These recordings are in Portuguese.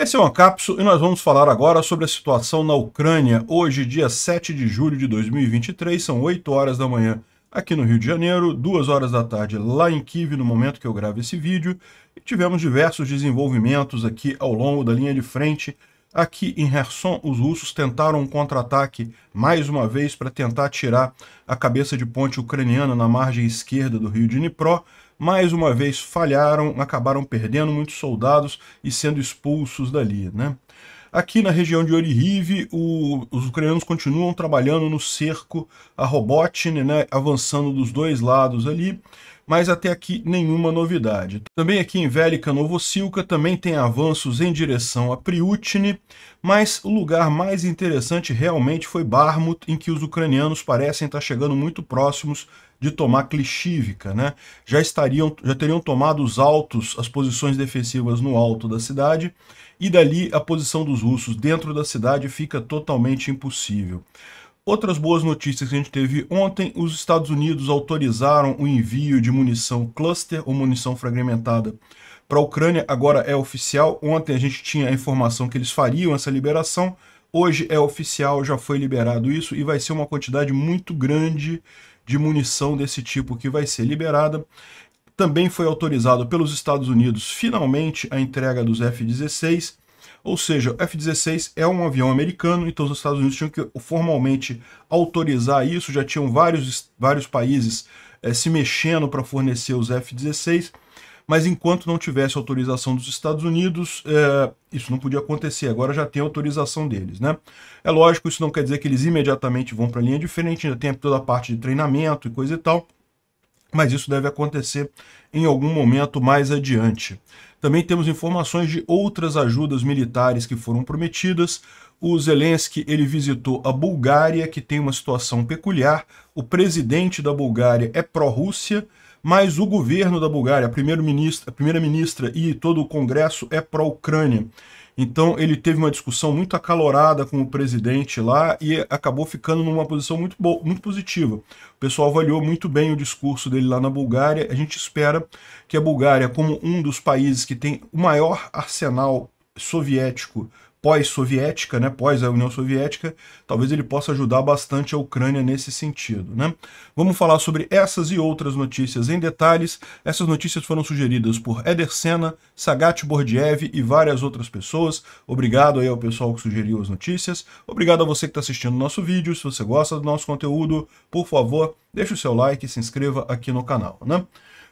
Esse é o Ancapso e nós vamos falar agora sobre a situação na Ucrânia. Hoje, dia 7 de julho de 2023, são 8 horas da manhã aqui no Rio de Janeiro, 2 horas da tarde lá em Kiev, no momento que eu gravo esse vídeo. E tivemos diversos desenvolvimentos aqui ao longo da linha de frente. Aqui em Kherson, os russos tentaram um contra-ataque mais uma vez para tentar tirar a cabeça de ponte ucraniana na margem esquerda do rio Dnipro mais uma vez falharam, acabaram perdendo muitos soldados e sendo expulsos dali. Né? Aqui na região de Orihive, o, os ucranianos continuam trabalhando no cerco a Robotne, né, avançando dos dois lados ali mas até aqui nenhuma novidade. Também aqui em Velika Novosilka também tem avanços em direção a Priutne, mas o lugar mais interessante realmente foi Barmut, em que os ucranianos parecem estar chegando muito próximos de tomar Klishivka, né? Já estariam, já teriam tomado os altos, as posições defensivas no alto da cidade, e dali a posição dos russos dentro da cidade fica totalmente impossível. Outras boas notícias que a gente teve ontem, os Estados Unidos autorizaram o envio de munição cluster ou munição fragmentada para a Ucrânia, agora é oficial. Ontem a gente tinha a informação que eles fariam essa liberação, hoje é oficial, já foi liberado isso e vai ser uma quantidade muito grande de munição desse tipo que vai ser liberada. Também foi autorizado pelos Estados Unidos, finalmente, a entrega dos F-16 ou seja, o F-16 é um avião americano, então os Estados Unidos tinham que formalmente autorizar isso, já tinham vários, vários países é, se mexendo para fornecer os F-16, mas enquanto não tivesse autorização dos Estados Unidos, é, isso não podia acontecer, agora já tem autorização deles, né? É lógico, isso não quer dizer que eles imediatamente vão para a linha diferente. ainda tem toda a parte de treinamento e coisa e tal, mas isso deve acontecer em algum momento mais adiante. Também temos informações de outras ajudas militares que foram prometidas. O Zelensky ele visitou a Bulgária, que tem uma situação peculiar. O presidente da Bulgária é pró-Rússia, mas o governo da Bulgária, a primeira-ministra primeira -ministra e todo o Congresso é pró-Ucrânia. Então ele teve uma discussão muito acalorada com o presidente lá e acabou ficando numa posição muito, boa, muito positiva. O pessoal avaliou muito bem o discurso dele lá na Bulgária. A gente espera que a Bulgária, como um dos países que tem o maior arsenal soviético pós-soviética, né, pós a União Soviética, talvez ele possa ajudar bastante a Ucrânia nesse sentido. Né? Vamos falar sobre essas e outras notícias em detalhes. Essas notícias foram sugeridas por Eder Senna, Sagat Bordiev e várias outras pessoas. Obrigado aí ao pessoal que sugeriu as notícias. Obrigado a você que está assistindo o nosso vídeo. Se você gosta do nosso conteúdo, por favor, deixe o seu like e se inscreva aqui no canal. Né?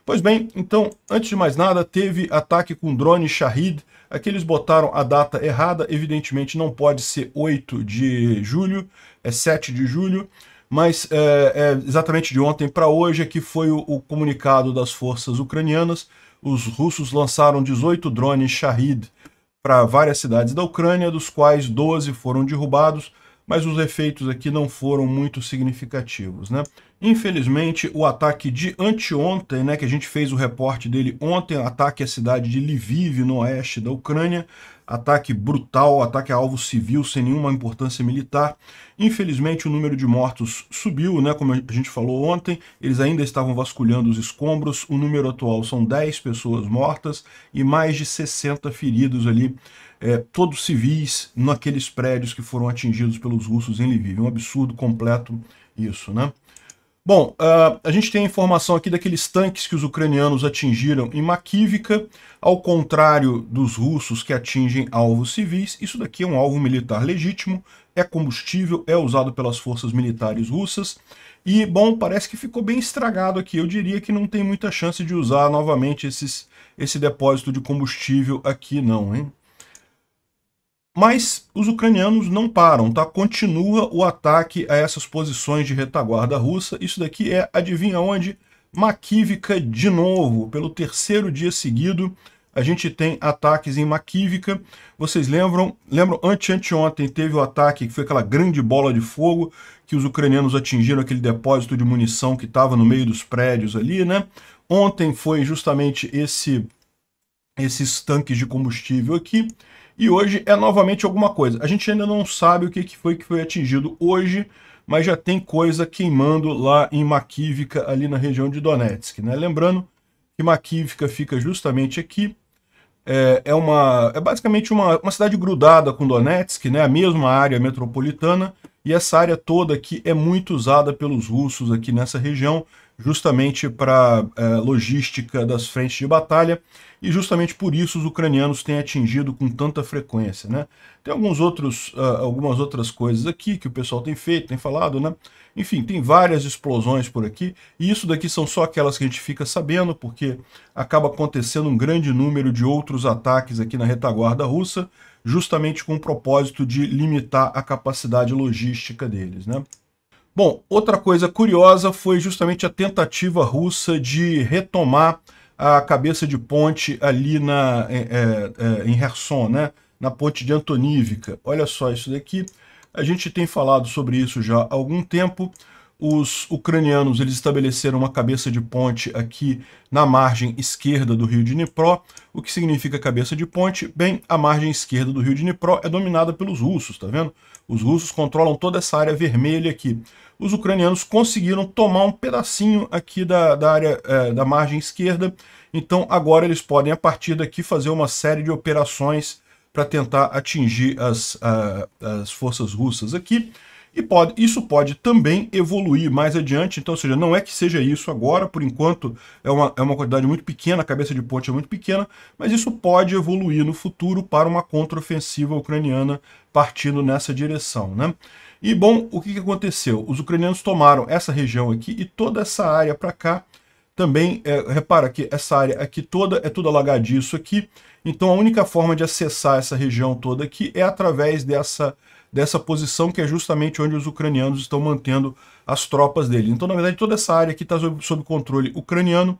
Pois bem, então, antes de mais nada, teve ataque com drone Shahid Aqui eles botaram a data errada, evidentemente não pode ser 8 de julho, é 7 de julho, mas é, é exatamente de ontem para hoje é que foi o, o, comunicado das forças ucranianas. Os russos lançaram 18 drones Shahid para várias cidades da Ucrânia, dos quais 12 foram derrubados, mas os efeitos aqui não foram muito significativos. Né? Infelizmente, o ataque de anteontem, né, que a gente fez o reporte dele ontem, ataque à cidade de Lviv, no oeste da Ucrânia, ataque brutal, ataque a alvo civil sem nenhuma importância militar. Infelizmente, o número de mortos subiu, né, como a gente falou ontem, eles ainda estavam vasculhando os escombros, o número atual são 10 pessoas mortas e mais de 60 feridos ali, é, todos civis, naqueles prédios que foram atingidos pelos russos em Lviv. Um absurdo completo isso, né? Bom, uh, a gente tem informação aqui daqueles tanques que os ucranianos atingiram em Makivka, ao contrário dos russos que atingem alvos civis. Isso daqui é um alvo militar legítimo, é combustível, é usado pelas forças militares russas. E, bom, parece que ficou bem estragado aqui. Eu diria que não tem muita chance de usar novamente esses, esse depósito de combustível aqui não, hein? Mas os ucranianos não param, tá? Continua o ataque a essas posições de retaguarda russa. Isso daqui é, adivinha onde? Makivka de novo. Pelo terceiro dia seguido, a gente tem ataques em Makivka. Vocês lembram? Lembram? Ante anteontem teve o ataque, que foi aquela grande bola de fogo, que os ucranianos atingiram aquele depósito de munição que estava no meio dos prédios ali, né? Ontem foi justamente esse esses tanques de combustível aqui e hoje é novamente alguma coisa. A gente ainda não sabe o que, foi que foi atingido hoje, mas já tem coisa queimando lá em Makivka, ali na região de Donetsk. Né? Lembrando que Makivka fica justamente aqui, é, é, uma, é basicamente uma, uma cidade grudada com Donetsk, né? a mesma área metropolitana, e essa área toda aqui é muito usada pelos russos aqui nessa região, justamente para é, logística das frentes de batalha, e justamente por isso os ucranianos têm atingido com tanta frequência. Né? Tem alguns outros, uh, algumas outras coisas aqui que o pessoal tem feito, tem falado, né? Enfim, tem várias explosões por aqui, e isso daqui são só aquelas que a gente fica sabendo, porque acaba acontecendo um grande número de outros ataques aqui na retaguarda russa, justamente com o propósito de limitar a capacidade logística deles, né? Bom, outra coisa curiosa foi justamente a tentativa russa de retomar a cabeça de ponte ali na, é, é, é em Herson, né? na ponte de Antonívica. Olha só isso daqui, a gente tem falado sobre isso já há algum tempo os ucranianos eles estabeleceram uma cabeça de ponte aqui na margem esquerda do rio Dnipro. O que significa cabeça de ponte? Bem, a margem esquerda do rio Dnipro é dominada pelos russos, tá vendo? Os russos controlam toda essa área vermelha aqui. Os ucranianos conseguiram tomar um pedacinho aqui da, da área é, da margem esquerda, então agora eles podem, a partir daqui, fazer uma série de operações para tentar atingir as, as forças russas aqui. E pode, isso pode também evoluir mais adiante, então, ou seja, não é que seja isso agora, por enquanto é uma, é uma quantidade muito pequena, a cabeça de ponte é muito pequena, mas isso pode evoluir no futuro para uma contraofensiva ucraniana partindo nessa direção, né? E, bom, o que aconteceu? Os ucranianos tomaram essa região aqui e toda essa área para cá, também, é, repara que essa área aqui toda é tudo alagadiço aqui, então a única forma de acessar essa região toda aqui é através dessa, dessa posição que é justamente onde os ucranianos estão mantendo as tropas dele. Então, na verdade, toda essa área aqui está sob, sob controle ucraniano,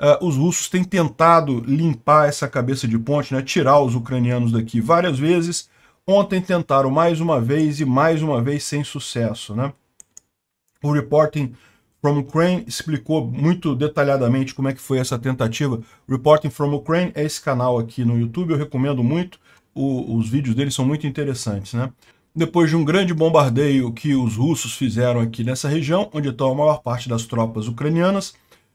Uh, os russos têm tentado limpar essa cabeça de ponte, né, tirar os ucranianos daqui várias vezes. Ontem tentaram mais uma vez e mais uma vez sem sucesso. Né? O reporting from Ukraine explicou muito detalhadamente como é que foi essa tentativa. Reporting from Ukraine é esse canal aqui no YouTube, eu recomendo muito. O, os vídeos dele são muito interessantes, né? Depois de um grande bombardeio que os russos fizeram aqui nessa região, onde estão a maior parte das tropas ucranianas,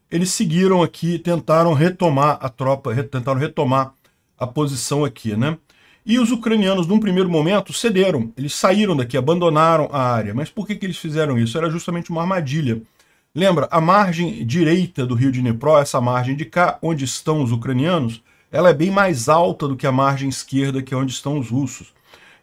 eles seguiram aqui, tentaram retomar a tropa, tentaram retomar a posição aqui, né? E os ucranianos, num primeiro momento, cederam. Eles saíram daqui, abandonaram a área. Mas por que, que eles fizeram isso? Era justamente uma armadilha Lembra, a margem direita do rio Dnipro, essa margem de cá, onde estão os ucranianos, ela é bem mais alta do que a margem esquerda, que é onde estão os russos.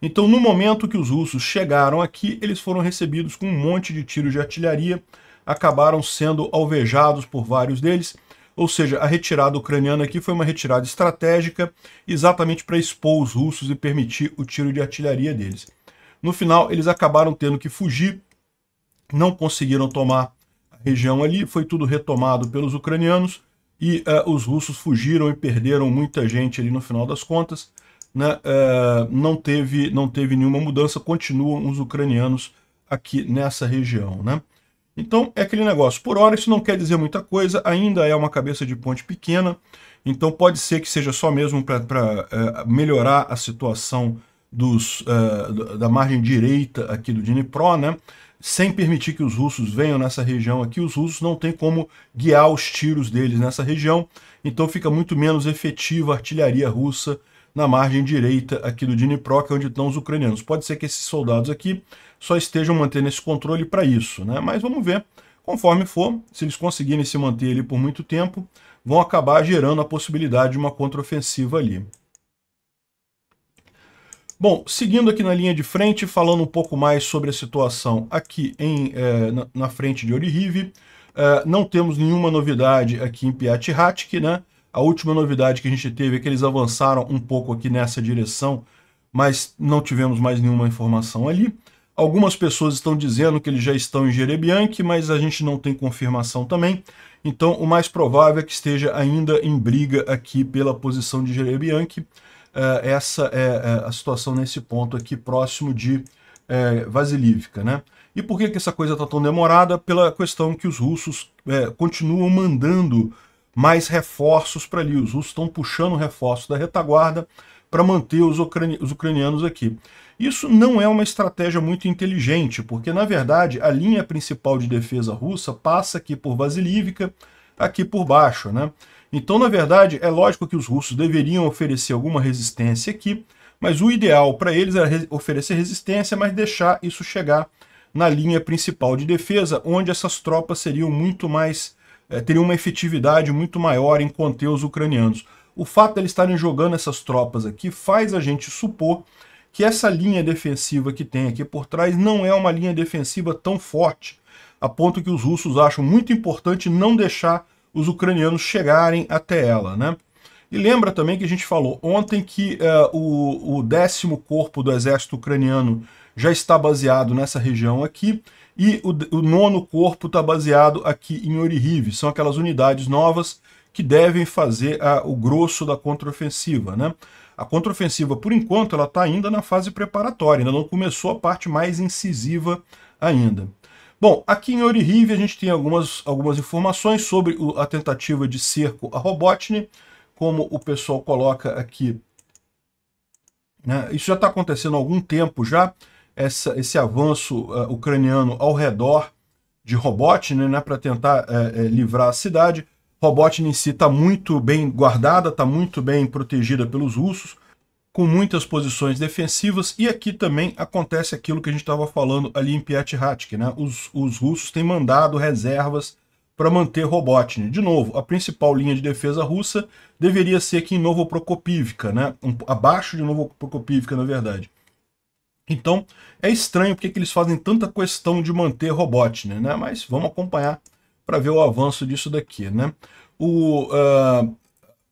Então, no momento que os russos chegaram aqui, eles foram recebidos com um monte de tiros de artilharia, acabaram sendo alvejados por vários deles, ou seja, a retirada ucraniana aqui foi uma retirada estratégica, exatamente para expor os russos e permitir o tiro de artilharia deles. No final, eles acabaram tendo que fugir, não conseguiram tomar região ali, foi tudo retomado pelos ucranianos e uh, os russos fugiram e perderam muita gente ali no final das contas. Né? Uh, não, teve, não teve nenhuma mudança, continuam os ucranianos aqui nessa região. Né? Então é aquele negócio, por hora isso não quer dizer muita coisa, ainda é uma cabeça de ponte pequena, então pode ser que seja só mesmo para uh, eh, melhorar a situação dos, da margem direita aqui do Dnipro, né? sem permitir que os russos venham nessa região aqui, os russos não têm como guiar os tiros deles nessa região, então fica muito menos efetiva a artilharia russa na margem direita aqui do Dnipro, que é onde estão os ucranianos. Pode ser que esses soldados aqui só estejam mantendo esse controle para isso, né? mas vamos ver. Conforme for, se eles conseguirem se manter ali por muito tempo, vão acabar gerando a possibilidade de uma contraofensiva ali. Bom, seguindo aqui na linha de frente, falando um pouco mais sobre a situação aqui em, eh, na, na, frente de Orihive, eh, não temos nenhuma novidade aqui em Piatihatic, né? A última novidade que a gente teve é que eles avançaram um pouco aqui nessa direção, mas não tivemos mais nenhuma informação ali. Algumas pessoas estão dizendo que eles já estão em Jerebianque, mas a gente não tem confirmação também. Então, o mais provável é que esteja ainda em briga aqui pela posição de Jerebianque uh, essa é, é, a situação nesse ponto aqui próximo de é, né? E por que, que essa coisa está tão demorada? Pela questão que os russos é, continuam mandando mais reforços para ali. Os russos estão puxando reforços da retaguarda para manter os, ucrani os, ucranianos aqui. Isso não é uma estratégia muito inteligente, porque, na verdade, a linha principal de defesa russa passa aqui por Vasilívica, aqui por baixo, né? Então, na verdade, é lógico que os russos deveriam oferecer alguma resistência aqui, mas o ideal para eles era re oferecer resistência, mas deixar isso chegar na linha principal de defesa, onde essas tropas seriam muito mais é, teriam uma efetividade muito maior em conter os ucranianos. O fato de eles estarem jogando essas tropas aqui faz a gente supor que essa linha defensiva que tem aqui por trás não é uma linha defensiva tão forte, a ponto que os russos acham muito importante não deixar os ucranianos chegarem até ela, né? E lembra também que a gente falou ontem que uh, o, o, décimo corpo do exército ucraniano já está baseado nessa região aqui e o, o nono corpo está baseado aqui em Orihiv. São aquelas unidades novas que devem fazer uh, o grosso da contraofensiva, né? A contraofensiva, por enquanto, ela está ainda na fase preparatória, ainda não começou a parte mais incisiva ainda. Bom, aqui em Orihave a gente tem algumas, algumas informações sobre o, a tentativa de cerco a Robotnik, como o pessoal coloca aqui. Né? Isso já está acontecendo há algum tempo já, essa, esse avanço uh, ucraniano ao redor de Robotnik, né, para tentar uh, uh, livrar a cidade. Robotnik em si está muito bem guardada, está muito bem protegida pelos russos, com muitas posições defensivas, e aqui também acontece aquilo que a gente estava falando ali em Piatihatk, né? Os, os russos têm mandado reservas para manter Robotnik. De novo, a principal linha de defesa russa deveria ser aqui em Novo Prokopivka, né? Um, abaixo de Novo Prokopivka, na verdade. Então, é estranho porque que eles fazem tanta questão de manter Robotnik, né? Mas vamos acompanhar para ver o avanço disso daqui, né? O, uh,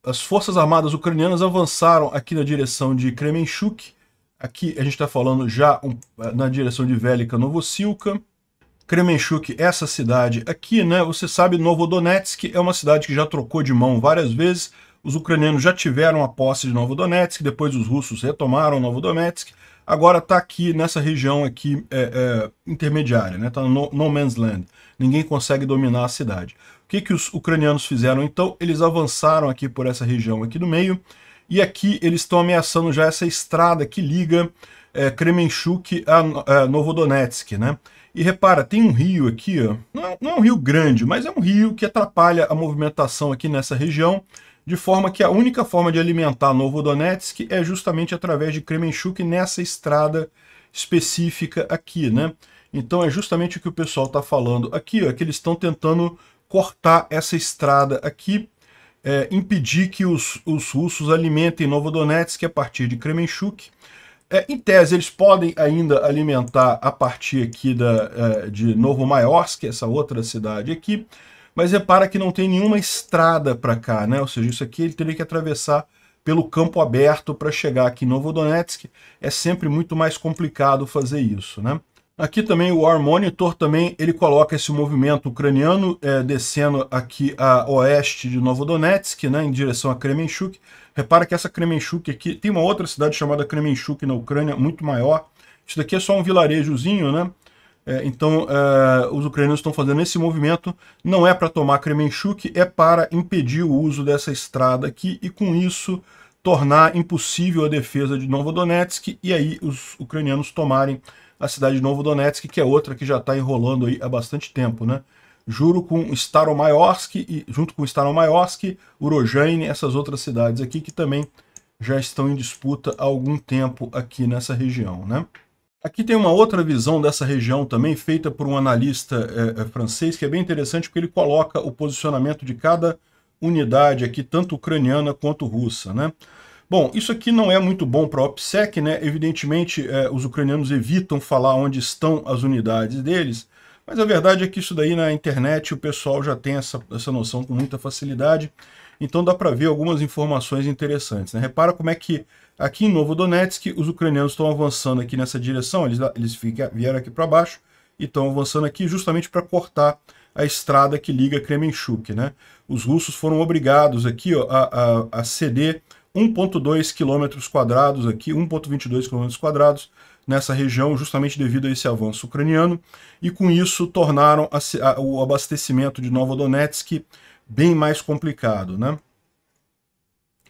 as forças armadas ucranianas avançaram aqui na direção de Kremenchuk. Aqui a gente está falando já um, eh, na direção de Velika Novosilka. Kremenchuk, essa cidade aqui, né? Você sabe, Novodonetsk é uma cidade que já trocou de mão várias vezes. Os ucranianos já tiveram a posse de Novodonetsk, depois os russos retomaram Novodonetsk. Agora está aqui nessa região aqui é, é, intermediária, né? Está no, no Man's Land. Ninguém consegue dominar a cidade que, que os ucranianos fizeram? Então, eles avançaram aqui por essa região aqui do meio, e aqui eles estão ameaçando já essa estrada que liga é, Kremenchuk a, a eh, Novodonetsk, né? E repara, tem um rio aqui, ó, não, é, não é um rio grande, mas é um rio que atrapalha a movimentação aqui nessa região, de forma que a única forma de alimentar Novodonetsk é justamente através de Kremenchuk nessa estrada específica aqui, né? Então é justamente o que o pessoal está falando aqui, ó, que eles estão tentando cortar essa estrada aqui, é, impedir que os, os russos alimentem Novodonetsk a partir de Kremenchuk. É, em tese, eles podem ainda alimentar a partir aqui da, é, de Novo Maiorsk, essa outra cidade aqui, mas repara que não tem nenhuma estrada para cá, né? Ou seja, isso aqui ele teria que atravessar pelo campo aberto para chegar aqui em Novodonetsk. É sempre muito mais complicado fazer isso, né? Aqui também o War Monitor também ele coloca esse movimento ucraniano é, descendo aqui a oeste de Novodonetsk, né, em direção a Kremenchuk. Repara que essa Kremenchuk aqui tem uma outra cidade chamada Kremenchuk na Ucrânia, muito maior. Isso daqui é só um vilarejozinho, né? É, então é, os ucranianos estão fazendo esse movimento, não é para tomar Kremenchuk, é para impedir o uso dessa estrada aqui e com isso tornar impossível a defesa de Novodonetsk e aí os ucranianos tomarem a cidade de Novo Donetsk, que é outra que já está enrolando aí há bastante tempo, né? Juro com Staromaiorsk e, junto com Staromaiorsk, Urojane, essas outras cidades aqui que também já estão em disputa há algum tempo aqui nessa região, né? Aqui tem uma outra visão dessa região também, feita por um analista é, francês, que é bem interessante porque ele coloca o posicionamento de cada unidade aqui, tanto ucraniana quanto russa, né? Bom, isso aqui não é muito bom para a OPSEC, né? Evidentemente, é, os ucranianos evitam falar onde estão as unidades deles, mas a verdade é que isso daí na internet o pessoal já tem essa, essa noção com muita facilidade, então dá para ver algumas informações interessantes. Né? Repara como é que aqui em Novo Donetsk os ucranianos estão avançando aqui nessa direção, eles, eles fica, vieram aqui para baixo e estão avançando aqui justamente para cortar a estrada que liga Kremenchuk. Né? Os russos foram obrigados aqui ó, a, a, a ceder 1,2 quilômetros quadrados aqui, 1,22 quilômetros quadrados nessa região, justamente devido a esse avanço ucraniano, e com isso tornaram a, a, o abastecimento de Donetsk bem mais complicado, né?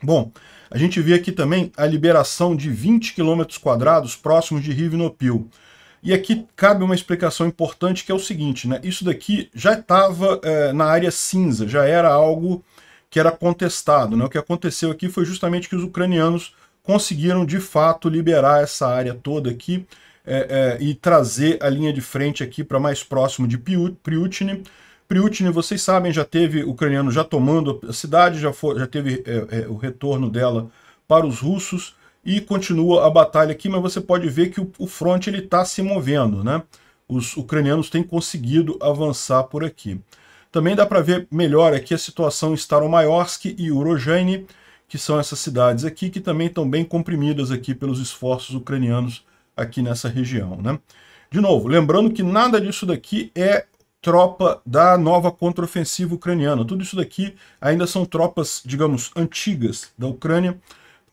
Bom, a gente vê aqui também a liberação de 20 km quadrados próximos de Rivnopil. E aqui cabe uma explicação importante que é o seguinte, né? Isso daqui já estava é, eh, na área cinza, já era algo que era contestado. Né? O que aconteceu aqui foi justamente que os ucranianos conseguiram de fato liberar essa área toda aqui é, é, e trazer a linha de frente aqui para mais próximo de Priutine. Priutine, vocês sabem, já teve ucraniano já tomando a cidade, já, já teve é, é, o retorno dela para os russos e continua a batalha aqui, mas você pode ver que o, o ele está se movendo, né? Os ucranianos têm conseguido avançar por aqui. Também dá para ver melhor aqui a situação em Staromayorsk e Urojane, que são essas cidades aqui, que também estão bem comprimidas aqui pelos esforços ucranianos aqui nessa região. Né? De novo, lembrando que nada disso daqui é tropa da nova contraofensiva ucraniana. Tudo isso daqui ainda são tropas, digamos, antigas da Ucrânia,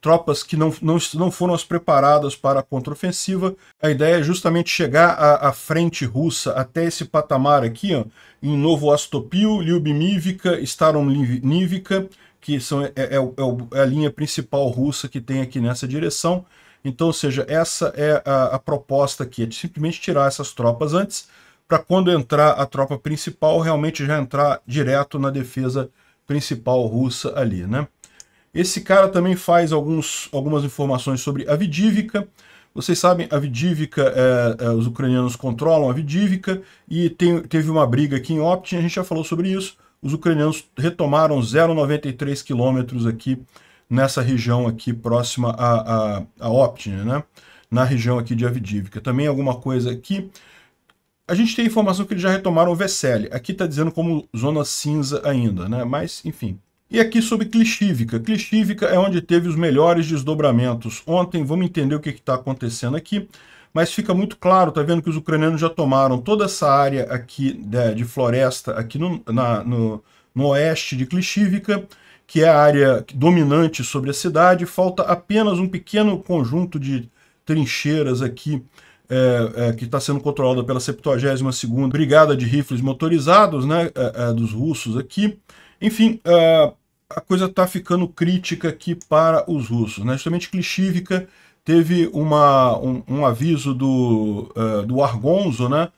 tropas que não, não, não foram as preparadas para a contraofensiva. A ideia é justamente chegar à, frente russa até esse patamar aqui, ó, em Novo Astopil, Lyubimivka, Staromnivka, que são, é, é, é, é, a linha principal russa que tem aqui nessa direção. Então, ou seja, essa é a, a proposta aqui, é de simplesmente tirar essas tropas antes, para quando entrar a tropa principal, realmente já entrar direto na defesa principal russa ali, né? Esse cara também faz alguns, algumas informações sobre a Vidívica. Vocês sabem, a Vidívica, é, é, os ucranianos controlam a Vidívica e tem, teve uma briga aqui em Optin, a gente já falou sobre isso. Os ucranianos retomaram 0,93 quilômetros aqui nessa região aqui próxima a, a, a Optin, né? na região aqui de Avidívica. Também alguma coisa aqui. A gente tem informação que eles já retomaram o Vesely. Aqui está dizendo como zona cinza ainda, né? Mas, enfim, e aqui sobre clixívica. Clixívica é onde teve os melhores desdobramentos. Ontem, vamos entender o que está acontecendo aqui, mas fica muito claro, está vendo que os ucranianos já tomaram toda essa área aqui de, né, de floresta, aqui no, na, no, no oeste de Clixívica, que é a área dominante sobre a cidade. Falta apenas um pequeno conjunto de trincheiras aqui é, é, que está sendo controlada pela 72ª Brigada de Rifles Motorizados, né, é, é dos russos aqui. Enfim, uh, a coisa está ficando crítica aqui para os russos. Né? Justamente Klishivka teve uma, um, um aviso do, uh, do Argonzo, né?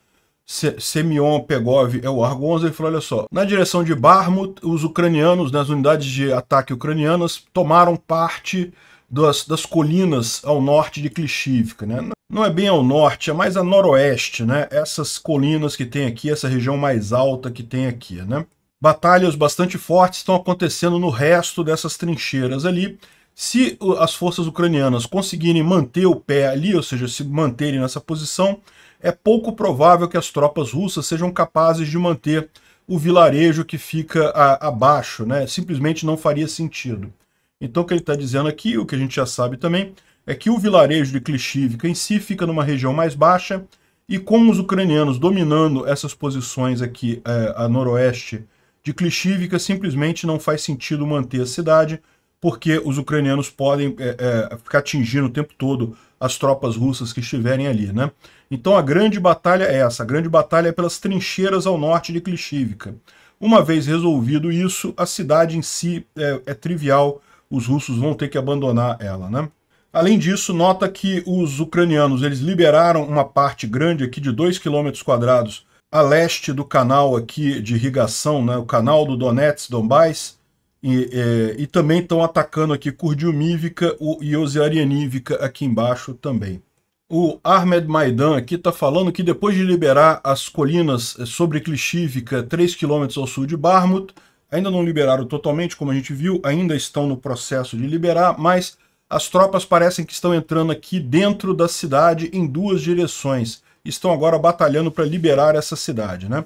Se, Semyon Pegov é o Argonzo, ele falou, olha só, na direção de Barmut, os ucranianos, né, as unidades de ataque ucranianas, tomaram parte das, das colinas ao norte de Klishivka, né? Não é bem ao norte, é mais a noroeste, né? Essas colinas que tem aqui, essa região mais alta que tem aqui, né? batalhas bastante fortes estão acontecendo no resto dessas trincheiras ali. Se as forças ucranianas conseguirem manter o pé ali, ou seja, se manterem nessa posição, é pouco provável que as tropas russas sejam capazes de manter o vilarejo que fica a, abaixo, né? Simplesmente não faria sentido. Então o que ele está dizendo aqui, o que a gente já sabe também, é que o vilarejo de Klishivka em si fica numa região mais baixa, e com os ucranianos dominando essas posições aqui é, a noroeste de Klishivka simplesmente não faz sentido manter a cidade, porque os ucranianos podem é, é, ficar atingindo o tempo todo as tropas russas que estiverem ali, né? Então a grande batalha é essa, a grande batalha é pelas trincheiras ao norte de Klishivka. Uma vez resolvido isso, a cidade em si é, é trivial, os russos vão ter que abandonar ela, né? Além disso, nota que os ucranianos eles liberaram uma parte grande aqui de 2 km quadrados a leste do canal aqui de irrigação, né, o canal do Donetsk, Donbass, e, é, e também estão atacando aqui Kurdiumívica e Ozearianívica aqui embaixo também. O Ahmed Maidan aqui está falando que depois de liberar as colinas é, sobre Klishivka, 3 km ao sul de Barmut, ainda não liberaram totalmente, como a gente viu, ainda estão no processo de liberar, mas as tropas parecem que estão entrando aqui dentro da cidade em duas direções estão agora batalhando para liberar essa cidade, né?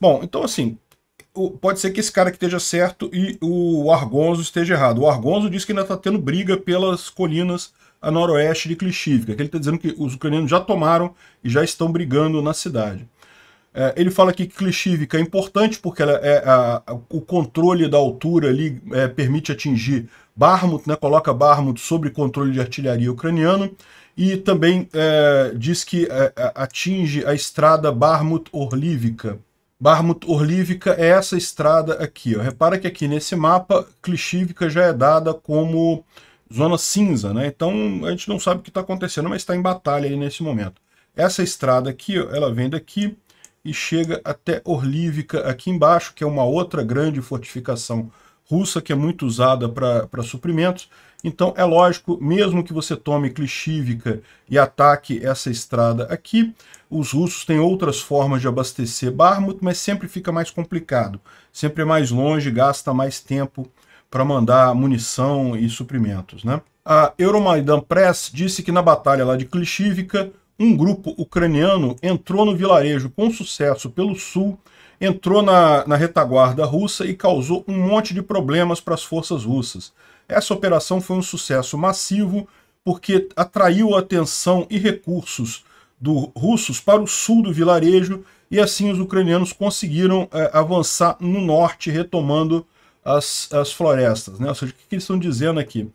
Bom, então assim, pode ser que esse cara que esteja certo e o Argonzo esteja errado. O Argonzo diz que ainda está tendo briga pelas colinas a noroeste de Klishivka, que ele está dizendo que os ucranianos já tomaram e já estão brigando na cidade. É, ele fala que Klishivka é importante porque ela é, a, a, o controle da altura ali é, permite atingir Barmut, né, coloca Barmut sob controle de artilharia ucraniano, e também é, diz que é, é, atinge a estrada Barmut-Orlívica. Barmut-Orlívica é essa estrada aqui. Ó. Repara que aqui nesse mapa, Klishivka já é dada como zona cinza, né? Então a gente não sabe o que está acontecendo, mas está em batalha aí nesse momento. Essa estrada aqui, ó, ela vem daqui e chega até Orlívica aqui embaixo, que é uma outra grande fortificação russa que é muito usada para suprimentos. Então, é lógico, mesmo que você tome Klishivka e ataque essa estrada aqui, os russos têm outras formas de abastecer Barmut, mas sempre fica mais complicado. Sempre é mais longe, gasta mais tempo para mandar munição e suprimentos. Né? A Euromaidan Press disse que na batalha lá de Klishivka, um grupo ucraniano entrou no vilarejo com sucesso pelo sul, entrou na, na retaguarda russa e causou um monte de problemas para as forças russas. Essa operação foi um sucesso massivo porque atraiu atenção e recursos dos russos para o sul do vilarejo e assim os ucranianos conseguiram é, avançar no norte, retomando as, as florestas. Né? Ou seja, o que, que eles estão dizendo aqui?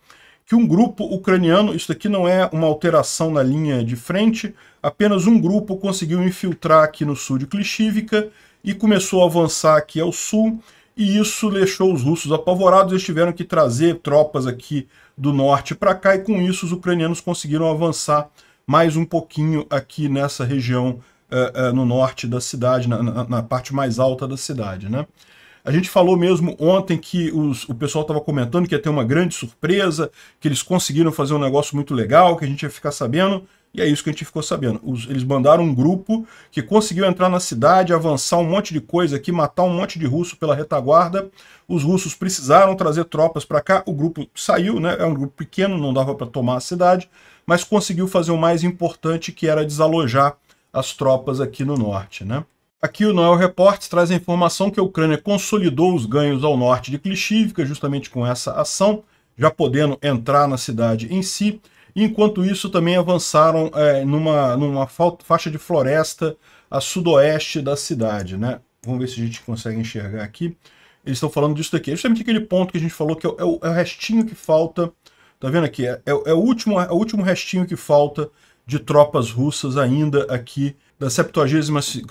Que um grupo ucraniano, isso aqui não é uma alteração na linha de frente, apenas um grupo conseguiu infiltrar aqui no sul de Klishivka e começou a avançar aqui ao sul e isso deixou os russos apavorados, eles tiveram que trazer tropas aqui do norte para cá, e com isso os ucranianos conseguiram avançar mais um pouquinho aqui nessa região uh, uh, no norte da cidade, na, na, na, parte mais alta da cidade, né? A gente falou mesmo ontem que os, o pessoal estava comentando que ia ter uma grande surpresa, que eles conseguiram fazer um negócio muito legal, que a gente ia ficar sabendo. E é isso que a gente ficou sabendo. Os, eles mandaram um grupo que conseguiu entrar na cidade, avançar um monte de coisa aqui, matar um monte de russo pela retaguarda. Os russos precisaram trazer tropas para cá. O grupo saiu, né? É um grupo pequeno, não dava para tomar a cidade, mas conseguiu fazer o mais importante, que era desalojar as tropas aqui no norte, né? Aqui o Noel Report traz a informação que a Ucrânia consolidou os ganhos ao norte de Klishivka, justamente com essa ação, já podendo entrar na cidade em si. Enquanto isso, também avançaram é, numa, numa faixa de floresta a sudoeste da cidade, né? Vamos ver se a gente consegue enxergar aqui. Eles estão falando disso daqui. É justamente aquele ponto que a gente falou que é o, é o é restinho que falta. Tá vendo aqui? É, é, é, o último, é o último restinho que falta de tropas russas ainda aqui da 72ª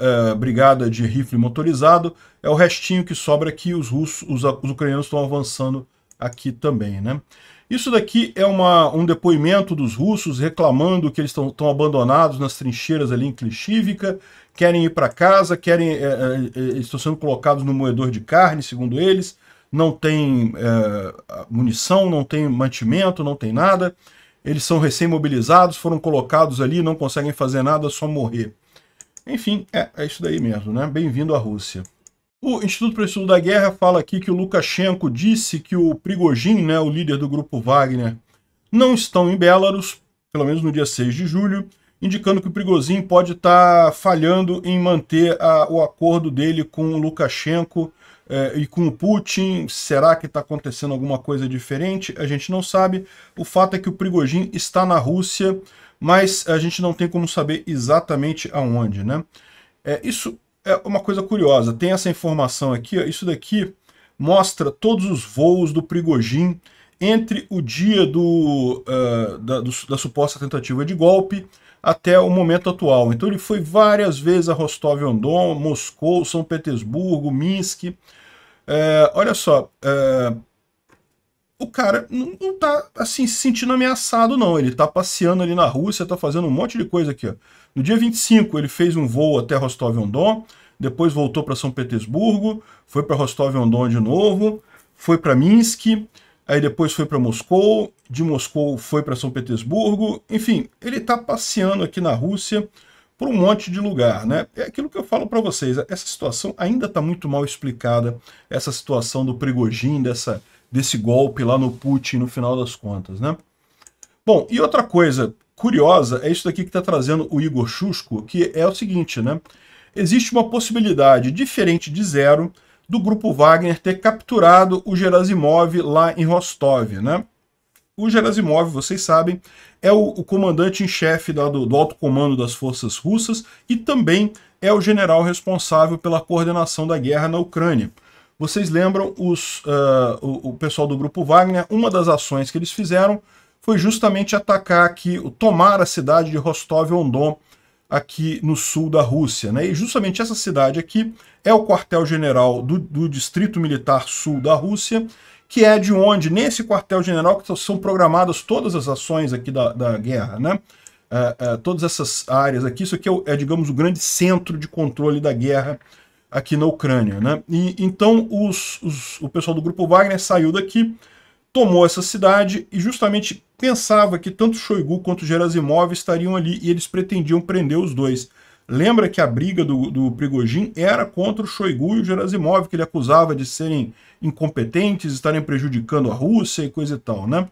eh, é, Brigada de Rifle Motorizado, é o restinho que sobra aqui, os russos, os, os ucranianos estão avançando aqui também, né? Isso daqui é uma, um depoimento dos russos reclamando que eles estão abandonados nas trincheiras ali em Klishivka, querem ir para casa, querem é, é, é estão sendo colocados no moedor de carne, segundo eles, não tem é, munição, não tem mantimento, não tem nada. Eles são recém-mobilizados, foram colocados ali, não conseguem fazer nada, só morrer. Enfim, é, é isso daí mesmo, né? Bem-vindo à Rússia. O Instituto para o Estudo da Guerra fala aqui que o Lukashenko disse que o Prigogine, né, o líder do grupo Wagner, não estão em Belarus, pelo menos no dia 6 de julho, indicando que o Prigozhin pode estar tá falhando em manter a, o acordo dele com o Lukashenko eh, e com o Putin. Será que está acontecendo alguma coisa diferente? A gente não sabe. O fato é que o Prigozhin está na Rússia, mas a gente não tem como saber exatamente aonde. Né? É, isso é uma coisa curiosa, tem essa informação aqui, ó, isso daqui mostra todos os voos do Prigojin entre o dia do, uh, da, do, da, suposta tentativa de golpe até o momento atual. Então ele foi várias vezes a Rostov-on-Don, Moscou, São Petersburgo, Minsk. Eh, olha só, eh, o cara não, não tá assim, se sentindo ameaçado não, ele tá passeando ali na Rússia, tá fazendo um monte de coisa aqui, ó no dia 25, ele fez um voo até Rostov-on-Don, depois voltou para São Petersburgo, foi para Rostov-on-Don de novo, foi para Minsk, aí depois foi para Moscou, de Moscou foi para São Petersburgo, enfim, ele está passeando aqui na Rússia por um monte de lugar, né? É aquilo que eu falo para vocês, essa situação ainda está muito mal explicada, essa situação do Prigogine, dessa, desse golpe lá no Putin no final das contas, né? Bom, e outra coisa curiosa é isso daqui que está trazendo o Igor Chusco, que é o seguinte, né? Existe uma possibilidade diferente de zero do grupo Wagner ter capturado o Gerasimov lá em Rostov, né? O Gerasimov, vocês sabem, é o, o comandante em chefe da, do, do alto comando das forças russas e também é o general responsável pela coordenação da guerra na Ucrânia. Vocês lembram os, uh, o, o pessoal do grupo Wagner? Uma das ações que eles fizeram foi justamente atacar aqui, tomar a cidade de Rostov-on-Don, aqui no sul da Rússia. Né? E justamente essa cidade aqui é o quartel-general do, do Distrito Militar Sul da Rússia, que é de onde, nesse quartel-general, que são programadas todas as ações aqui da, da guerra, né? Uh, uh, todas essas áreas aqui, isso aqui é, é, digamos, o grande centro de controle da guerra aqui na Ucrânia, né? E, então, os, os, o pessoal do Grupo Wagner saiu daqui tomou essa cidade e justamente pensava que tanto Shoigu quanto Gerasimov estariam ali e eles pretendiam prender os dois. Lembra que a briga do, do Prigojin era contra o Shoigu e o Gerasimov, que ele acusava de serem incompetentes, estarem prejudicando a Rússia e coisa e tal, né?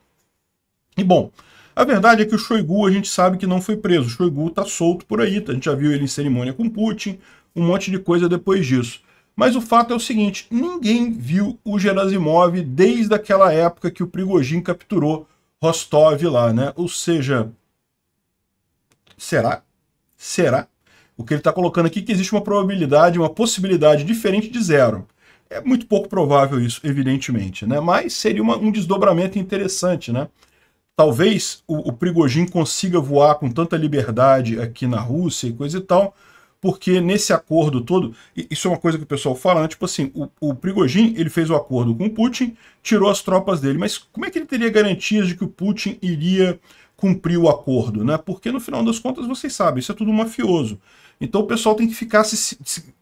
E bom, a verdade é que o Shoigu a gente sabe que não foi preso. O Shoigu está solto por aí, a gente já viu ele em cerimônia com Putin, um monte de coisa depois disso. Mas o fato é o seguinte, ninguém viu o Gerasimov desde aquela época que o Prigojin capturou Rostov lá, né? Ou seja, será? Será? O que ele está colocando aqui é que existe uma probabilidade, uma possibilidade diferente de zero. É muito pouco provável isso, evidentemente, né? Mas seria uma, um desdobramento interessante, né? Talvez o, o Prigojin consiga voar com tanta liberdade aqui na Rússia e coisa e tal, porque nesse acordo todo, isso é uma coisa que o pessoal fala, né? tipo assim, o, o ele fez o acordo com o Putin, tirou as tropas dele, mas como é que ele teria garantias de que o Putin iria cumprir o acordo, né? Porque no final das contas, vocês sabem, isso é tudo mafioso. Então o pessoal tem que ficar se,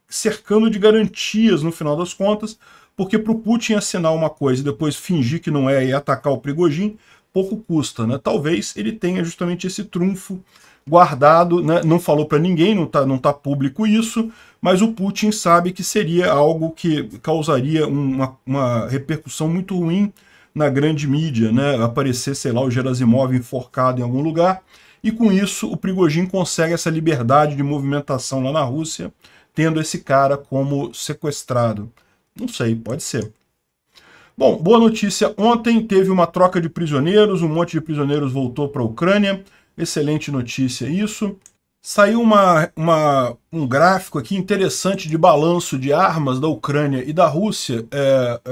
cercando de garantias no final das contas, porque para o Putin assinar uma coisa e depois fingir que não é e atacar o Prigogine, pouco custa, né? Talvez ele tenha justamente esse trunfo guardado, né? não falou para ninguém, não está não tá público isso, mas o Putin sabe que seria algo que causaria uma, uma repercussão muito ruim na grande mídia, né? aparecer, sei lá, o Gerasimov enforcado em algum lugar, e com isso o Prigojin consegue essa liberdade de movimentação lá na Rússia, tendo esse cara como sequestrado. Não sei, pode ser. Bom, boa notícia. Ontem teve uma troca de prisioneiros, um monte de prisioneiros voltou para a Ucrânia. Excelente notícia isso. Saiu uma, uma, um gráfico aqui interessante de balanço de armas da Ucrânia e da Rússia, é, é,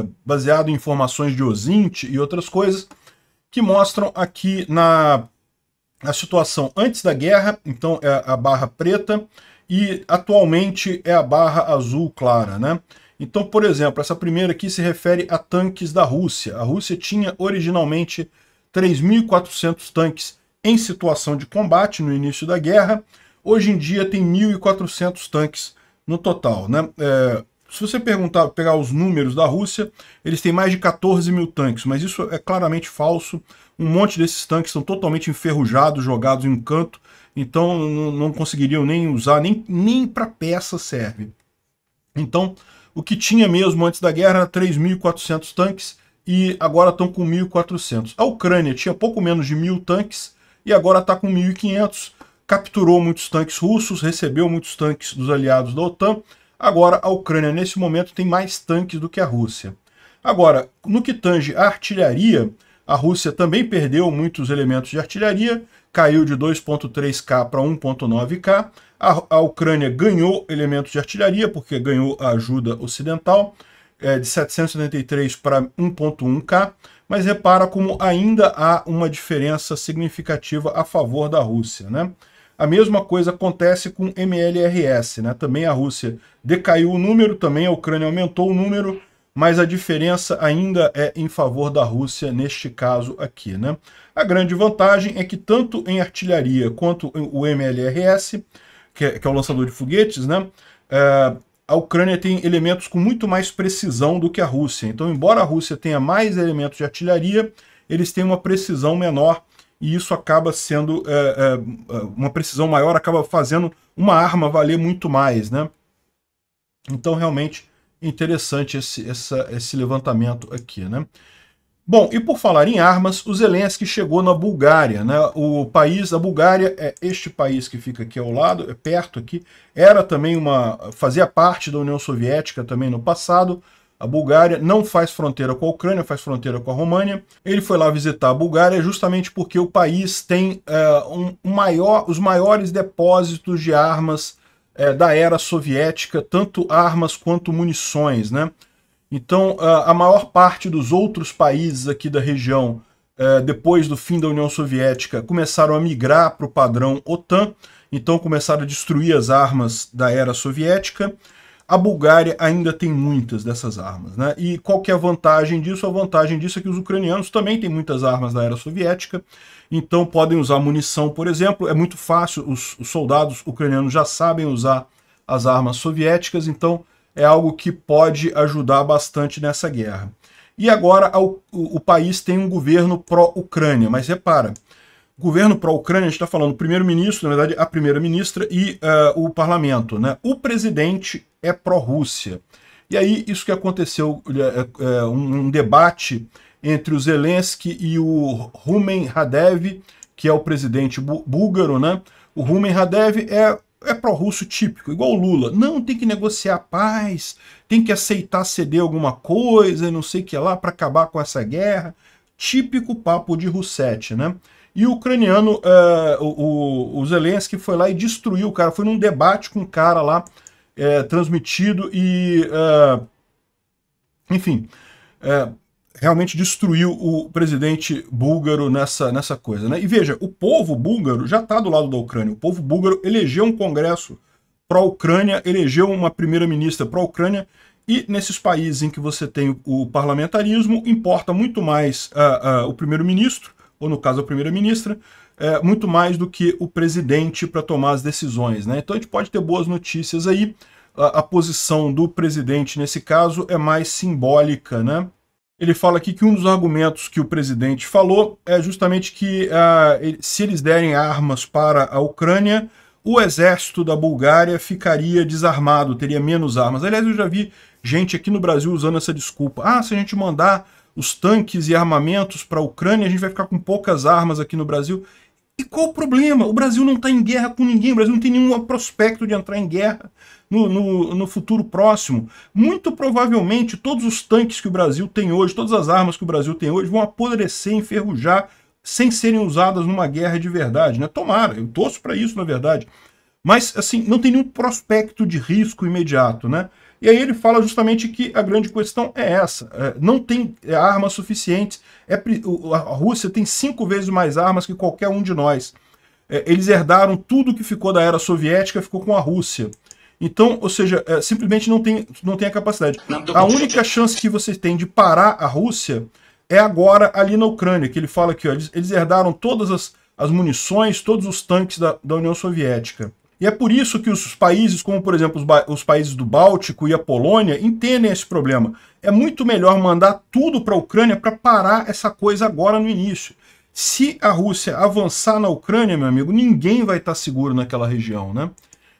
é baseado em informações de Ozint e outras coisas, que mostram aqui na a situação antes da guerra, então é a barra preta, e atualmente é a barra azul clara, né? Então, por exemplo, essa primeira aqui se refere a tanques da Rússia. A Rússia tinha originalmente 3.400 tanques em situação de combate no início da guerra. Hoje em dia tem 1.400 tanques no total. Né? É, se você perguntar, pegar os números da Rússia, eles têm mais de 14 mil tanques, mas isso é claramente falso. Um monte desses tanques estão totalmente enferrujados, jogados em um canto, então não, não conseguiriam nem usar, nem, nem para peça serve. Então, o que tinha mesmo antes da guerra era 3.400 tanques e agora estão com 1.400. A Ucrânia tinha pouco menos de mil tanques e agora está com 1.500. Capturou muitos tanques russos, recebeu muitos tanques dos aliados da OTAN. Agora, a Ucrânia, nesse momento, tem mais tanques do que a Rússia. Agora, no que tange a artilharia, a Rússia também perdeu muitos elementos de artilharia, caiu de 2.3K para 1.9K. A, Ucrânia ganhou elementos de artilharia, porque ganhou a ajuda ocidental, é, de 773 para 1.1K mas repara como ainda há uma diferença significativa a favor da Rússia. Né? A mesma coisa acontece com MLRS. Né? Também a Rússia decaiu o número, também a Ucrânia aumentou o número, mas a diferença ainda é em favor da Rússia neste caso aqui. Né? A grande vantagem é que tanto em artilharia quanto o MLRS, que é, que é o lançador de foguetes, né? É, a Ucrânia tem elementos com muito mais precisão do que a Rússia. Então, embora a Rússia tenha mais elementos de artilharia, eles têm uma precisão menor e isso acaba sendo é, é, é uma precisão maior, acaba fazendo uma arma valer muito mais, né? Então, realmente interessante esse, essa, esse levantamento aqui, né? Bom, e por falar em armas, o Zelensky chegou na Bulgária, né? O país, a Bulgária é este país que fica aqui ao lado, é perto aqui, era também uma fazia parte da União Soviética também no passado. A Bulgária não faz fronteira com a Ucrânia, faz fronteira com a România. Ele foi lá visitar a Bulgária justamente porque o país tem é, um, maior, os maiores depósitos de armas é, da era soviética, tanto armas quanto munições, né? Então, a maior parte dos outros países aqui da região, é, depois do fim da União Soviética, começaram a migrar para o padrão OTAN, então começaram a destruir as armas da era soviética. A Bulgária ainda tem muitas dessas armas, né? E qual que é a vantagem disso? A vantagem disso é que os ucranianos também têm muitas armas da era soviética, então podem usar munição, por exemplo. É muito fácil, os, os soldados ucranianos já sabem usar as armas soviéticas, então é algo que pode ajudar bastante nessa guerra. E agora o, o, país tem um governo pró-Ucrânia, mas repara, governo pró-Ucrânia, a gente está falando primeiro-ministro, na verdade, a primeira-ministra e uh, o parlamento. Né? O presidente é pró-Rússia. E aí, isso que aconteceu, eh, eh, um, debate entre o Zelensky e o Rumen Radev, que é o presidente búlgaro, né? O Rumen Radev é é pró-russo típico, igual o Lula. Não, tem que negociar paz, tem que aceitar ceder alguma coisa, não sei o que lá, para acabar com essa guerra. Típico papo de Rousset, né? E o ucraniano, uh, o, o Zelensky foi lá e destruiu o cara. Foi num debate com um cara lá, é, transmitido e... Eh, enfim realmente destruiu o presidente búlgaro nessa, nessa coisa. Né? E veja, o povo búlgaro já está do lado da Ucrânia. O povo búlgaro elegeu um congresso para a ucrânia elegeu uma primeira-ministra para a ucrânia e nesses países em que você tem o parlamentarismo, importa muito mais uh, uh, o primeiro-ministro, ou no caso a primeira-ministra, eh, muito mais do que o presidente para tomar as decisões. Né? Então a gente pode ter boas notícias aí, a, posição do presidente nesse caso é mais simbólica, né? Ele fala aqui que um dos argumentos que o presidente falou é justamente que uh, se eles derem armas para a Ucrânia, o exército da Bulgária ficaria desarmado, teria menos armas. Aliás, eu já vi gente aqui no Brasil usando essa desculpa. Ah, se a gente mandar os tanques e armamentos para a Ucrânia, a gente vai ficar com poucas armas aqui no Brasil. E qual o problema? O Brasil não está em guerra com ninguém, o Brasil não tem nenhum prospecto de entrar em guerra no, no, no, futuro próximo. Muito provavelmente todos os tanques que o Brasil tem hoje, todas as armas que o Brasil tem hoje vão apodrecer, enferrujar, sem serem usadas numa guerra de verdade. Né? Tomara, eu torço para isso, na verdade. Mas, assim, não tem nenhum prospecto de risco imediato, né? E aí ele fala justamente que a grande questão é essa: é, não tem é, armas suficientes. É, a Rússia tem cinco vezes mais armas que qualquer um de nós. É, eles herdaram tudo que ficou da era soviética, ficou com a Rússia. Então, ou seja, simplesmente não tem, não tem a capacidade. A única chance que você tem de parar a Rússia é agora ali na Ucrânia, que ele fala que eles, eles herdaram todas as, as munições, todos os tanques da, da União Soviética. E é por isso que os países, como por exemplo os, os países do Báltico e a Polônia, entendem esse problema. É muito melhor mandar tudo para a Ucrânia para parar essa coisa agora no início. Se a Rússia avançar na Ucrânia, meu amigo, ninguém vai estar tá seguro naquela região, né?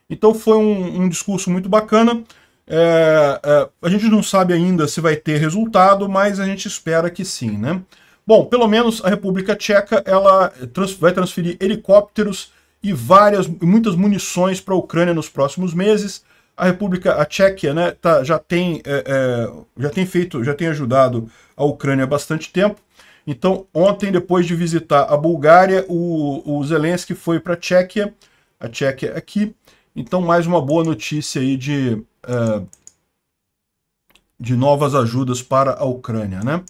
Então foi um, um discurso muito bacana. É, é, a gente não sabe ainda se vai ter resultado, mas a gente espera que sim, né? Bom, pelo menos a República Tcheca ela trans, vai transferir helicópteros e várias, muitas munições para a Ucrânia nos próximos meses. A República a Tchequia né, tá, já, tem, é, é, já tem feito, já tem ajudado a Ucrânia há bastante tempo. Então, ontem, depois de visitar a Bulgária, o, o Zelensky foi para a Tchequia, a Tchequia é aqui. Então, mais uma boa notícia aí de, é, de novas ajudas para a Ucrânia, né?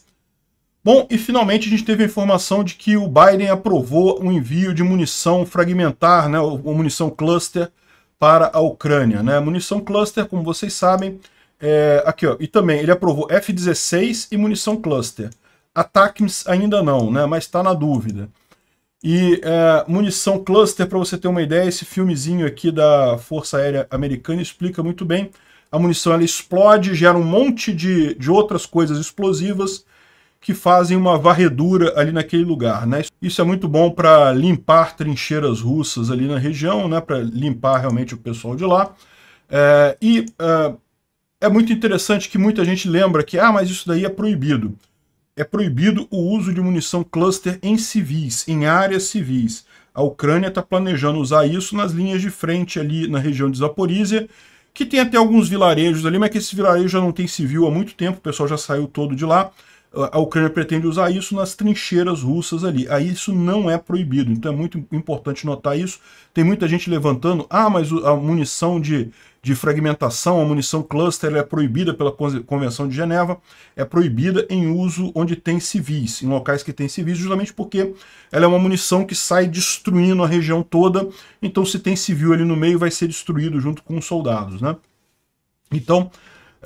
Bom, e finalmente a gente teve a informação de que o Biden aprovou o envio de munição fragmentar, né, ou munição cluster, para a Ucrânia. Né? Munição cluster, como vocês sabem, é, aqui, ó, e também ele aprovou F-16 e munição cluster. ATACMS ainda não, né? mas está na dúvida. E é, munição cluster, para você ter uma ideia, esse filmezinho aqui da Força Aérea Americana explica muito bem. A munição ela explode, gera um monte de, de outras coisas explosivas, que fazem uma varredura ali naquele lugar. Né? Isso é muito bom para limpar trincheiras russas ali na região, né? para limpar realmente o pessoal de lá. É, e é, é muito interessante que muita gente lembra que, ah, mas isso daí é proibido. É proibido o uso de munição cluster em civis, em áreas civis. A Ucrânia está planejando usar isso nas linhas de frente ali na região de Zaporizhia, que tem até alguns vilarejos ali, mas que esse vilarejo já não tem civil há muito tempo, o pessoal já saiu todo de lá a Ucrânia pretende usar isso nas trincheiras russas ali. Aí isso não é proibido, então é muito importante notar isso. Tem muita gente levantando, ah, mas a munição de, de fragmentação, a munição cluster é proibida pela Convenção de Geneva, é proibida em uso onde tem civis, em locais que tem civis, justamente porque ela é uma munição que sai destruindo a região toda, então se tem civil ali no meio vai ser destruído junto com os soldados, né? Então,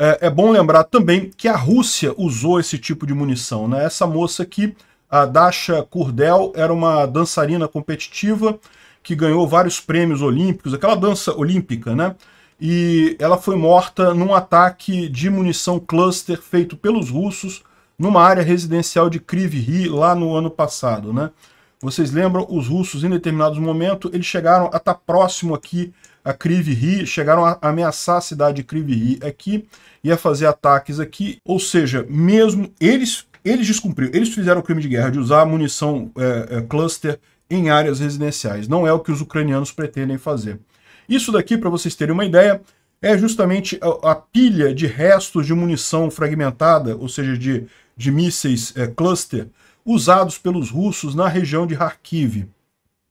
é, é, bom lembrar também que a Rússia usou esse tipo de munição. Né? Essa moça aqui, a Dasha Kurdel, era uma dançarina competitiva que ganhou vários prêmios olímpicos, aquela dança olímpica, né? E ela foi morta num ataque de munição cluster feito pelos russos numa área residencial de Kryvyi lá no ano passado, né? Vocês lembram, os russos em determinados momentos, eles chegaram a estar tá próximo aqui a Criviri, chegaram a ameaçar a cidade de Criviri aqui, e a fazer ataques aqui, ou seja, mesmo eles, eles descumpriram, eles fizeram o crime de guerra de usar munição é, é, cluster em áreas residenciais, não é o que os ucranianos pretendem fazer. Isso daqui, para vocês terem uma ideia, é justamente a, a, pilha de restos de munição fragmentada, ou seja, de, de mísseis é, cluster, usados pelos russos na região de Kharkiv.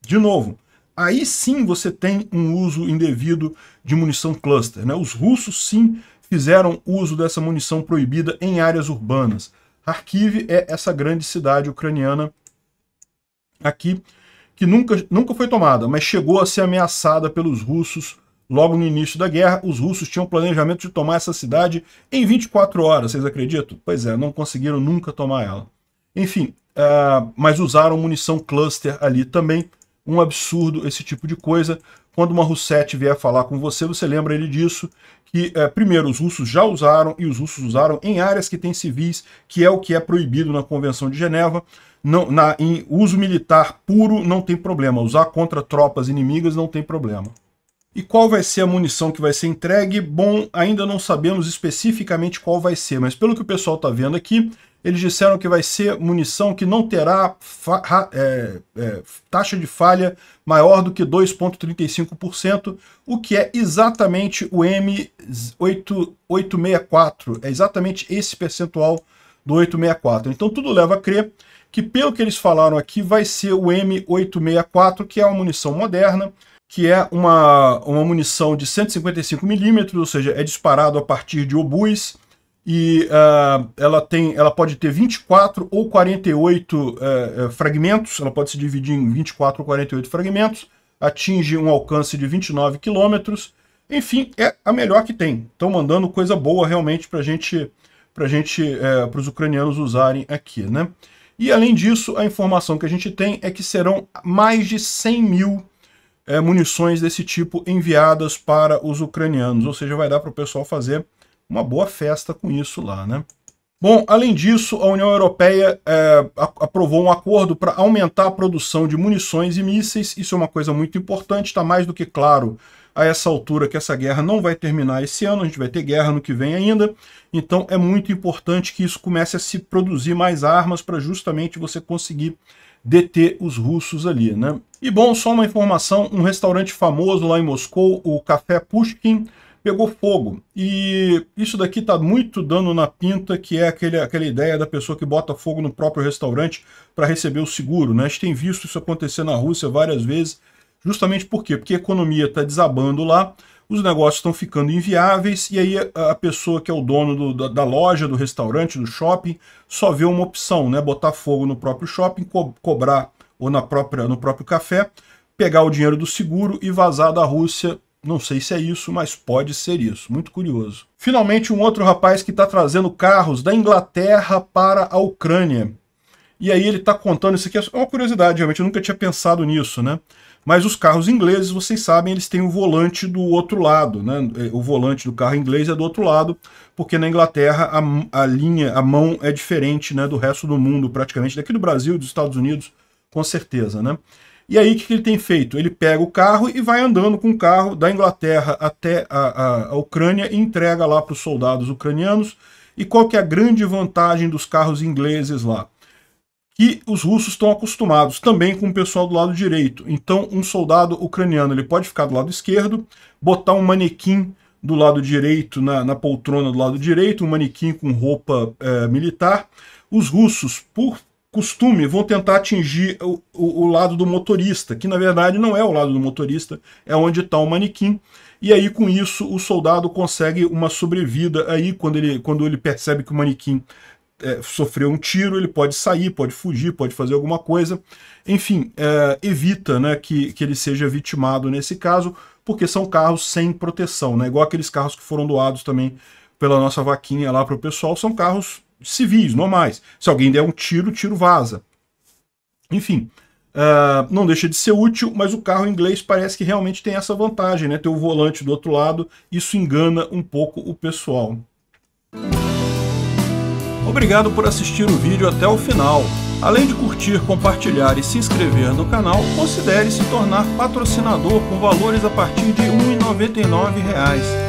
De novo, aí sim você tem um uso indevido de munição cluster. Né? Os russos sim fizeram uso dessa munição proibida em áreas urbanas. Kharkiv é essa grande cidade ucraniana aqui, que nunca, nunca foi tomada, mas chegou a ser ameaçada pelos russos logo no início da guerra. Os russos tinham planejamento de tomar essa cidade em 24 horas, vocês acreditam? Pois é, não conseguiram nunca tomar ela. Enfim, uh, mas usaram munição cluster ali também, um absurdo esse tipo de coisa. Quando uma Rousset vier falar com você, você lembra ele disso, que é, primeiro os russos já usaram, e os russos usaram em áreas que têm civis, que é o que é proibido na Convenção de Geneva. Não, na, em uso militar puro não tem problema, usar contra tropas inimigas não tem problema. E qual vai ser a munição que vai ser entregue? Bom, ainda não sabemos especificamente qual vai ser, mas pelo que o pessoal está vendo aqui, eles disseram que vai ser munição que não terá é, é, taxa de falha maior do que 2,35%, o que é exatamente o M864, é exatamente esse percentual do 864. Então tudo leva a crer que, pelo que eles falaram aqui, vai ser o M864, que é uma munição moderna, que é uma, uma munição de 155mm, ou seja, é disparado a partir de obus e uh, ela tem, ela pode ter 24 ou 48 uh, eh, eh, fragmentos, ela pode se dividir em 24 ou 48 fragmentos, atinge um alcance de 29 quilômetros, enfim, é a melhor que tem. Estão mandando coisa boa realmente para gente, para gente uh, eh, para os ucranianos usarem aqui, né? E além disso, a informação que a gente tem é que serão mais de 100 mil munições desse tipo enviadas para os ucranianos, ou seja, vai dar para o pessoal fazer uma boa festa com isso lá, né? Bom, além disso, a União Europeia é, aprovou um acordo para aumentar a produção de munições e mísseis. Isso é uma coisa muito importante, está mais do que claro a essa altura que essa guerra não vai terminar esse ano, a gente vai ter guerra no que vem ainda. Então é muito importante que isso comece a se produzir mais armas para justamente você conseguir deter os russos ali, né? E bom, só uma informação, um restaurante famoso lá em Moscou, o Café Pushkin, pegou fogo. E isso daqui está muito dando na pinta, que é aquele, aquela ideia da pessoa que bota fogo no próprio restaurante para receber o seguro. Né? A gente tem visto isso acontecer na Rússia várias vezes, justamente por quê? Porque a economia está desabando lá, os negócios estão ficando inviáveis, e aí a pessoa que é o dono do, da, da, loja, do restaurante, do shopping, só vê uma opção, né? botar fogo no próprio shopping, co cobrar ou na própria, no próprio café, pegar o dinheiro do seguro e vazar da Rússia não sei se é isso, mas pode ser isso. Muito curioso. Finalmente, um outro rapaz que está trazendo carros da Inglaterra para a Ucrânia. E aí ele está contando, isso aqui é uma curiosidade, realmente, eu nunca tinha pensado nisso, né? Mas os carros ingleses, vocês sabem, eles têm o volante do outro lado, né? É, o volante do carro inglês é do outro lado, porque na Inglaterra a, a linha, a mão é diferente né, do resto do mundo, praticamente, daqui do Brasil, dos Estados Unidos, com certeza, né? E aí, o que ele tem feito? Ele pega o carro e vai andando com o carro da Inglaterra até a, a, a Ucrânia e entrega lá para os soldados ucranianos. E qual que é a grande vantagem dos carros ingleses lá? que os russos estão acostumados também com o pessoal do lado direito. Então, um soldado ucraniano ele pode ficar do lado esquerdo, botar um manequim do lado direito, na, na poltrona do lado direito, um manequim com roupa é, militar. Os russos, por costume vão tentar atingir o, o, o, lado do motorista, que na verdade não é o lado do motorista, é onde está o manequim. E aí com isso o soldado consegue uma sobrevida aí quando ele, quando ele percebe que o manequim é, sofreu um tiro, ele pode sair, pode fugir, pode fazer alguma coisa. Enfim, é, evita né, que, que ele seja vitimado nesse caso, porque são carros sem proteção, né? igual aqueles carros que foram doados também pela nossa vaquinha lá para o pessoal, são carros civis, normais. Se alguém der um tiro, o tiro vaza. Enfim, uh, não deixa de ser útil, mas o carro inglês parece que realmente tem essa vantagem, né? Ter o volante do outro lado, isso engana um pouco o pessoal. Obrigado por assistir o vídeo até o final. Além de curtir, compartilhar e se inscrever no canal, considere se tornar patrocinador com valores a partir de R$ 1,99